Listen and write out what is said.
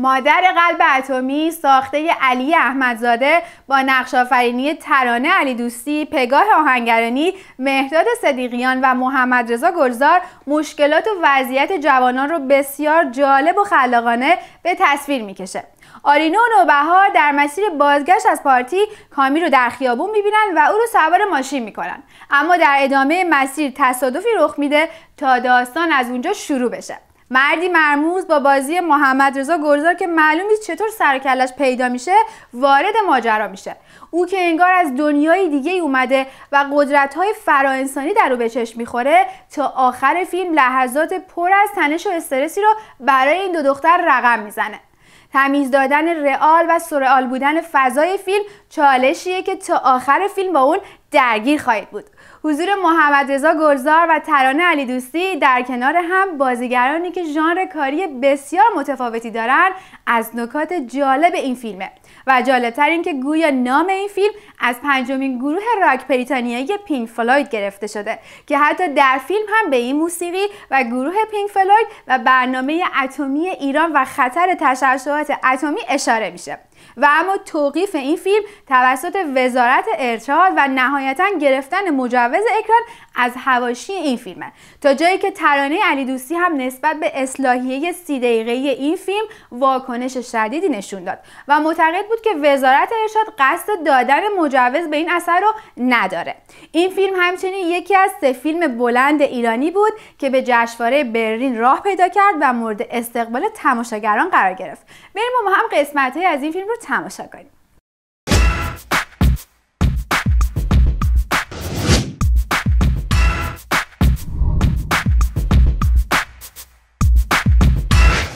مادر قلب اتمی ساخته علی احمدزاده با نقش آفرینی ترانه علی دوستی، پگاه آهنگرانی، مهداد صدیقیان و محمد رضا گلزار مشکلات و وضعیت جوانان رو بسیار جالب و خلاقانه به تصویر میکشه. آرینو و نوبهار در مسیر بازگشت از پارتی کامی رو در خیابون میبینند و او رو سوار ماشین میکنن اما در ادامه مسیر تصادفی رخ میده تا داستان از اونجا شروع بشه مردی مرموز با بازی محمد رضا گلزار که معلوم نیست چطور سرکلش پیدا میشه وارد ماجرا میشه او که انگار از دنیای دیگه اومده و قدرت های فراانسانی در رو به چشم میخوره تا آخر فیلم لحظات پر از تنش و استرسی رو برای این دو دختر رقم میزنه تمیز دادن رئال و سرئال بودن فضای فیلم چالشیه که تا آخر فیلم با اون درگیر خواهید بود حضور محمد رضا گلزار و ترانه علی دوستی در کنار هم بازیگرانی که ژانر کاری بسیار متفاوتی دارند از نکات جالب این فیلمه و جالبتر این که گویا نام این فیلم از پنجمین گروه راک بریتانیایی پینک فلوید گرفته شده که حتی در فیلم هم به این موسیقی و گروه پینک فلوید و برنامه اتمی ایران و خطر تشعشعات اتمی اشاره میشه و اما توقیف این فیلم توسط وزارت ارشاد و نهایتا گرفتن مجوز اکران از هواشی این فیلمه تا جایی که ترانه علی دوستی هم نسبت به اصلاحیه سی دقیقه این فیلم واکنش شدیدی نشون داد و معتقد بود که وزارت ارشاد قصد دادن مجوز به این اثر رو نداره این فیلم همچنین یکی از سه فیلم بلند ایرانی بود که به جشنواره برلین راه پیدا کرد و مورد استقبال تماشاگران قرار گرفت بریم ما هم قسمت از این فیلم რო თამაშობენ.